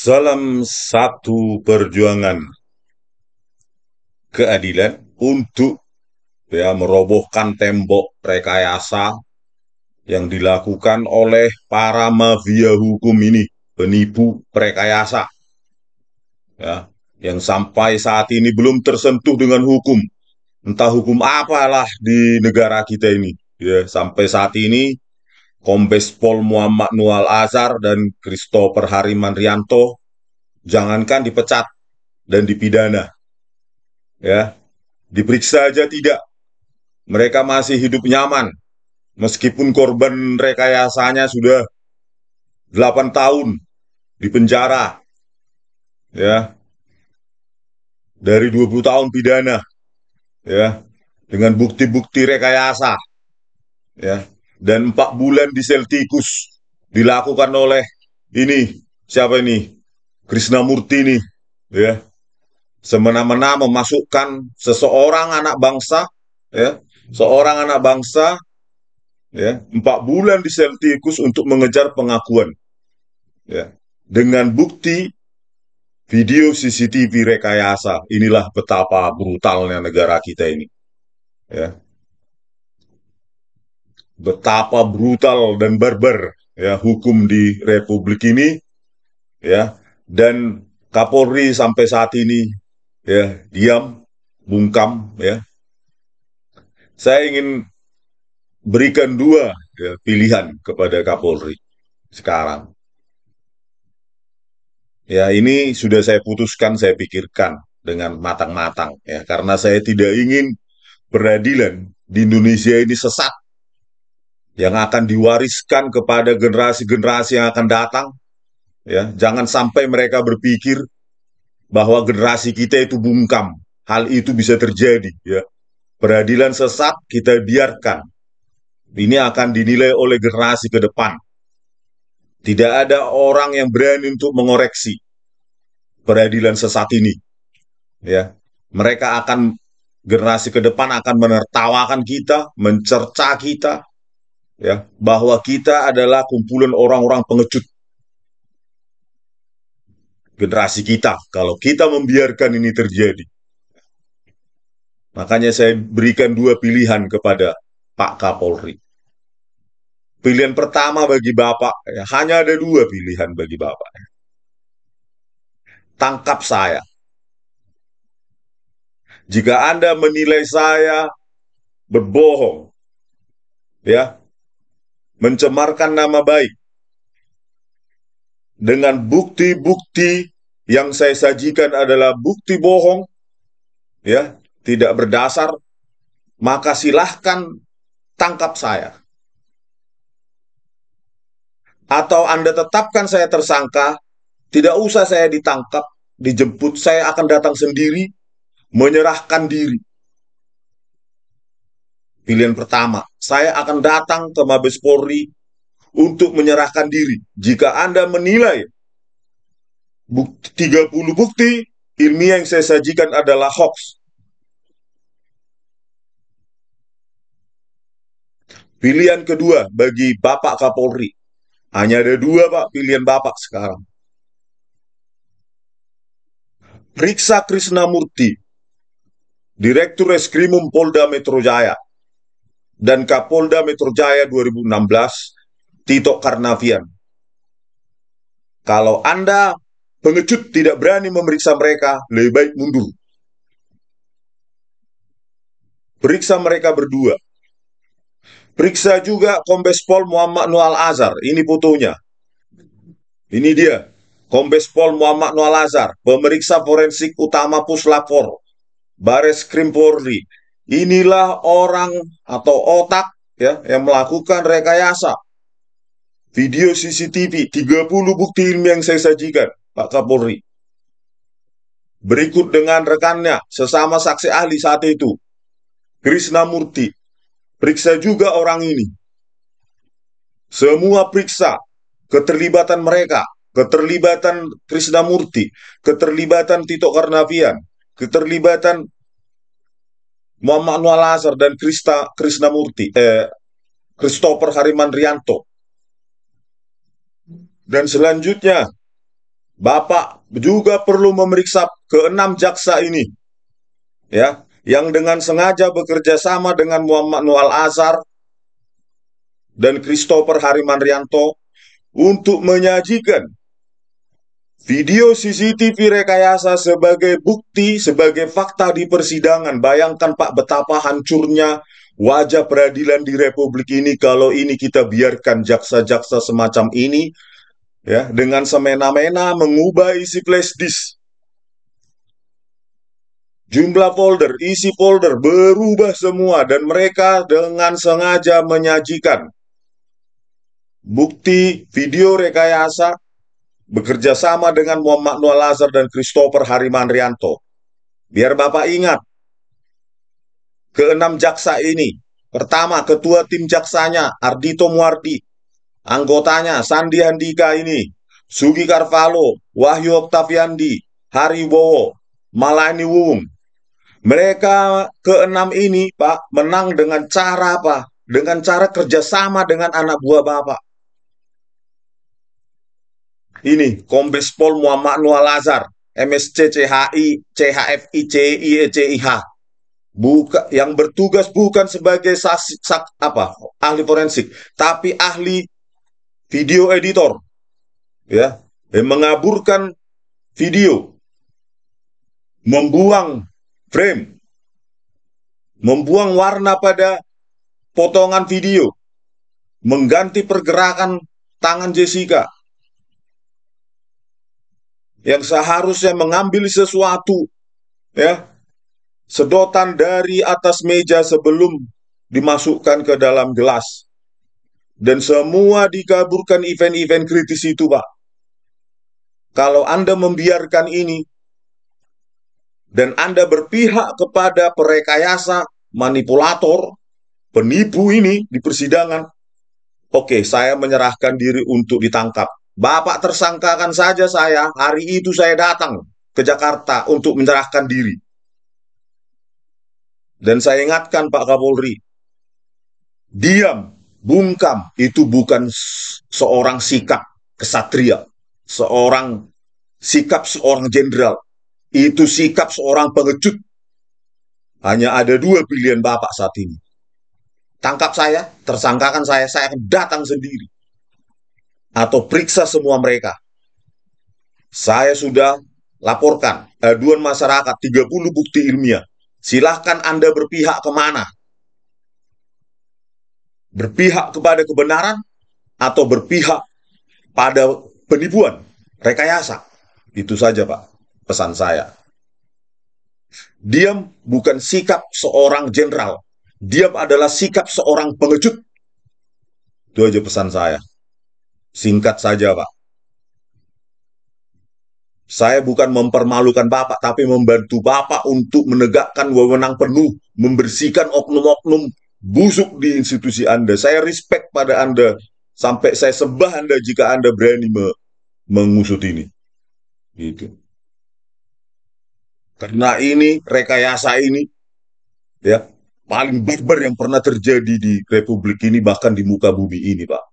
Salam satu perjuangan keadilan untuk ya merobohkan tembok rekayasa yang dilakukan oleh para mafia hukum ini, penipu rekayasa. Ya, yang sampai saat ini belum tersentuh dengan hukum. Entah hukum apalah di negara kita ini. Ya, sampai saat ini Kombes Pol Muhammad Nual Azhar dan Christopher Hariman Rianto jangankan dipecat dan dipidana. Ya, diperiksa aja tidak. Mereka masih hidup nyaman meskipun korban rekayasanya sudah 8 tahun di penjara. Ya. Dari 20 tahun pidana. Ya. Dengan bukti-bukti rekayasa. Ya dan empat bulan di Celticus dilakukan oleh ini siapa ini Krishna Murti ini ya semena-mena memasukkan seseorang anak bangsa ya seorang anak bangsa ya empat bulan di Celticus untuk mengejar pengakuan ya dengan bukti video CCTV rekayasa inilah betapa brutalnya negara kita ini ya betapa brutal dan barbar ya hukum di republik ini ya dan Kapolri sampai saat ini ya diam bungkam ya saya ingin berikan dua ya, pilihan kepada Kapolri sekarang ya ini sudah saya putuskan saya pikirkan dengan matang-matang ya karena saya tidak ingin peradilan di Indonesia ini sesat yang akan diwariskan kepada generasi-generasi yang akan datang. Ya, jangan sampai mereka berpikir bahwa generasi kita itu bungkam. Hal itu bisa terjadi. Ya. Peradilan sesat kita biarkan. Ini akan dinilai oleh generasi ke depan. Tidak ada orang yang berani untuk mengoreksi peradilan sesat ini. Ya, mereka akan generasi ke depan akan menertawakan kita, mencerca kita, ya bahwa kita adalah kumpulan orang-orang pengecut generasi kita kalau kita membiarkan ini terjadi makanya saya berikan dua pilihan kepada Pak Kapolri pilihan pertama bagi Bapak ya, hanya ada dua pilihan bagi Bapak tangkap saya jika Anda menilai saya berbohong ya mencemarkan nama baik dengan bukti-bukti yang saya sajikan adalah bukti bohong, ya, tidak berdasar, maka silahkan tangkap saya. Atau Anda tetapkan saya tersangka, tidak usah saya ditangkap, dijemput, saya akan datang sendiri, menyerahkan diri pilihan pertama. Saya akan datang ke Mabes Polri untuk menyerahkan diri. Jika Anda menilai bukti, 30 bukti ilmiah yang saya sajikan adalah hoax. Pilihan kedua bagi Bapak Kapolri. Hanya ada dua, Pak, pilihan Bapak sekarang. Periksa Krisna Murti, Direktur Eskrimum Polda Metro Jaya, dan Kapolda Metro Jaya 2016 Tito Karnavian. Kalau Anda pengecut tidak berani memeriksa mereka, lebih baik mundur. Periksa mereka berdua. Periksa juga Kombes Pol Muhammad Nual Azhar. Ini fotonya. Ini dia. Kombes Pol Muhammad Nual Azhar, pemeriksa forensik utama Puslapor, Bares Krim Polri, Inilah orang atau otak ya yang melakukan rekayasa video CCTV 30 bukti ilmiah yang saya sajikan Pak Kapolri. Berikut dengan rekannya sesama saksi ahli saat itu Krishna Murti. Periksa juga orang ini. Semua periksa keterlibatan mereka, keterlibatan Krishna Murti, keterlibatan Tito Karnavian, keterlibatan Muhammad Anwar Lazar dan Krista Murti, eh, Christopher Hariman Rianto. Dan selanjutnya, Bapak juga perlu memeriksa keenam jaksa ini, ya, yang dengan sengaja bekerja sama dengan Muhammad Noal Azhar dan Christopher Hariman Rianto untuk menyajikan Video CCTV rekayasa sebagai bukti, sebagai fakta di persidangan. Bayangkan Pak betapa hancurnya wajah peradilan di Republik ini kalau ini kita biarkan jaksa-jaksa semacam ini ya dengan semena-mena mengubah isi flash disk. Jumlah folder, isi folder berubah semua dan mereka dengan sengaja menyajikan bukti video rekayasa bekerja sama dengan Muhammad Noah Lazar dan Christopher Hariman Rianto. Biar Bapak ingat, keenam jaksa ini, pertama ketua tim jaksanya Ardito Muardi, anggotanya Sandi Handika ini, Sugi Carvalho, Wahyu Oktaviandi, Hari Wowo, Malani Wung. Mereka keenam ini, Pak, menang dengan cara apa? Dengan cara kerjasama dengan anak buah Bapak ini Kombes Pol Muhammad Nual Lazar MSC CHI, CHFI, CIE, CIH. Buka, yang bertugas bukan sebagai saksi, sak, apa ahli forensik, tapi ahli video editor, ya, yang mengaburkan video, membuang frame, membuang warna pada potongan video, mengganti pergerakan tangan Jessica, yang seharusnya mengambil sesuatu ya sedotan dari atas meja sebelum dimasukkan ke dalam gelas dan semua dikaburkan event-event kritis itu Pak kalau Anda membiarkan ini dan Anda berpihak kepada perekayasa manipulator penipu ini di persidangan oke okay, saya menyerahkan diri untuk ditangkap Bapak tersangkakan saja saya, hari itu saya datang ke Jakarta untuk menyerahkan diri. Dan saya ingatkan Pak Kapolri, diam, bungkam, itu bukan seorang sikap kesatria, seorang sikap seorang jenderal, itu sikap seorang pengecut. Hanya ada dua pilihan Bapak saat ini. Tangkap saya, tersangkakan saya, saya akan datang sendiri atau periksa semua mereka. Saya sudah laporkan aduan masyarakat 30 bukti ilmiah. Silahkan Anda berpihak kemana? Berpihak kepada kebenaran atau berpihak pada penipuan, rekayasa. Itu saja Pak, pesan saya. Diam bukan sikap seorang jenderal. Diam adalah sikap seorang pengecut. Itu aja pesan saya. Singkat saja, Pak. Saya bukan mempermalukan Bapak, tapi membantu Bapak untuk menegakkan wewenang penuh, membersihkan oknum-oknum busuk di institusi Anda. Saya respect pada Anda, sampai saya sembah Anda jika Anda berani me mengusut ini. Gitu. Karena ini, rekayasa ini, ya paling barbar yang pernah terjadi di Republik ini, bahkan di muka bumi ini, Pak.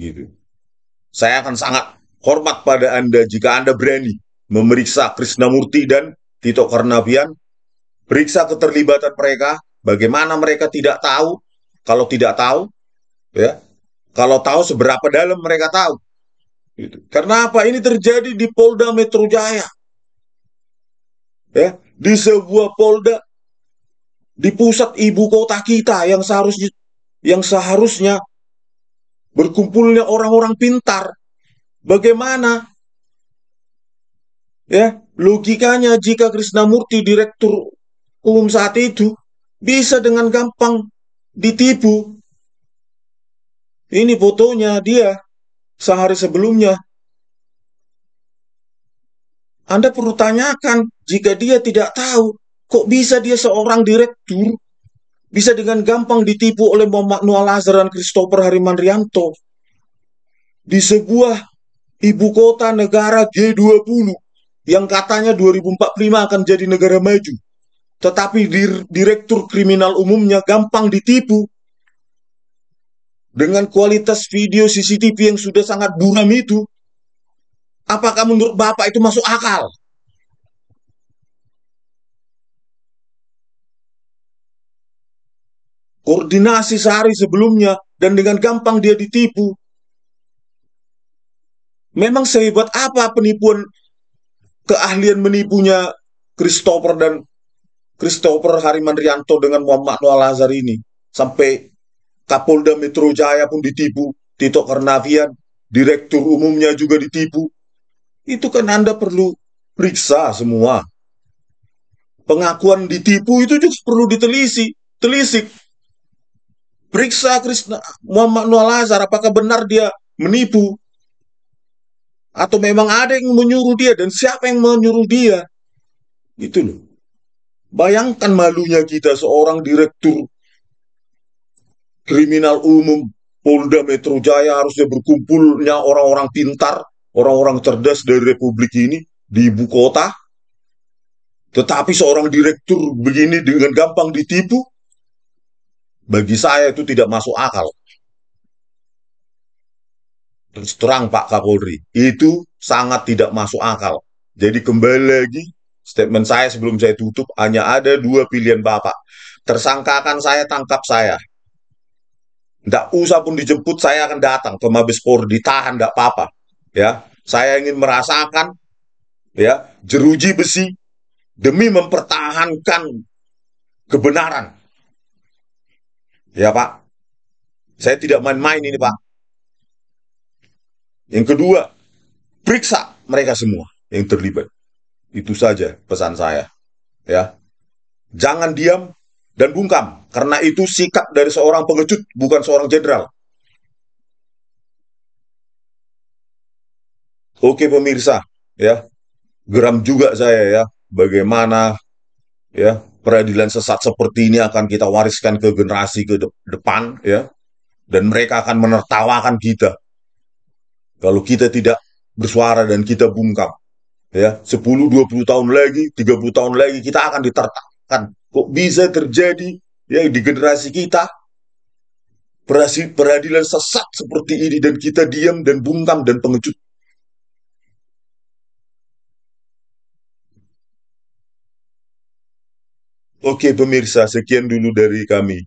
Gitu. Saya akan sangat hormat pada Anda jika Anda berani memeriksa Murti dan Tito Karnavian, periksa keterlibatan mereka, bagaimana mereka tidak tahu, kalau tidak tahu, ya, kalau tahu seberapa dalam mereka tahu. Gitu. Karena apa? Ini terjadi di Polda Metro Jaya. Ya, di sebuah polda di pusat ibu kota kita yang seharusnya yang seharusnya berkumpulnya orang-orang pintar. Bagaimana? Ya, logikanya jika Krisnamurti direktur umum saat itu bisa dengan gampang ditipu. Ini fotonya dia sehari sebelumnya. Anda perlu tanyakan jika dia tidak tahu kok bisa dia seorang direktur bisa dengan gampang ditipu oleh Muhammad Noah Lazar dan Christopher Hariman Rianto di sebuah ibu kota negara G20 yang katanya 2045 akan jadi negara maju. Tetapi dir direktur kriminal umumnya gampang ditipu dengan kualitas video CCTV yang sudah sangat buram itu. Apakah menurut Bapak itu masuk akal? koordinasi sehari sebelumnya dan dengan gampang dia ditipu. Memang sehebat apa penipuan keahlian menipunya Christopher dan Christopher Hariman Rianto dengan Muhammad Noah Lazar ini sampai Kapolda Metro Jaya pun ditipu, Tito Karnavian, direktur umumnya juga ditipu. Itu kan Anda perlu periksa semua. Pengakuan ditipu itu juga perlu ditelisik telisik. Periksa Krishna Muhammad Noah Lazar apakah benar dia menipu atau memang ada yang menyuruh dia dan siapa yang menyuruh dia gitu loh bayangkan malunya kita seorang direktur kriminal umum Polda Metro Jaya harusnya berkumpulnya orang-orang pintar orang-orang cerdas dari republik ini di ibu kota tetapi seorang direktur begini dengan gampang ditipu bagi saya itu tidak masuk akal. Terus terang Pak Kapolri, itu sangat tidak masuk akal. Jadi kembali lagi, statement saya sebelum saya tutup, hanya ada dua pilihan Bapak. Tersangkakan saya, tangkap saya. Tidak usah pun dijemput, saya akan datang ke Mabes Polri, ditahan, tidak apa-apa. Ya, saya ingin merasakan ya jeruji besi demi mempertahankan kebenaran Ya Pak, saya tidak main-main ini Pak. Yang kedua, periksa mereka semua yang terlibat. Itu saja pesan saya. Ya, jangan diam dan bungkam karena itu sikap dari seorang pengecut bukan seorang jenderal. Oke pemirsa, ya geram juga saya ya bagaimana ya peradilan sesat seperti ini akan kita wariskan ke generasi ke depan ya dan mereka akan menertawakan kita kalau kita tidak bersuara dan kita bungkam ya 10 20 tahun lagi 30 tahun lagi kita akan ditertawakan kok bisa terjadi ya di generasi kita peradilan sesat seperti ini dan kita diam dan bungkam dan pengecut Oke pemirsa, sekian dulu dari kami.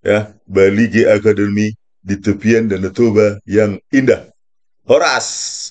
Ya, Bali G Academy di tepian dan Toba yang indah. Horas!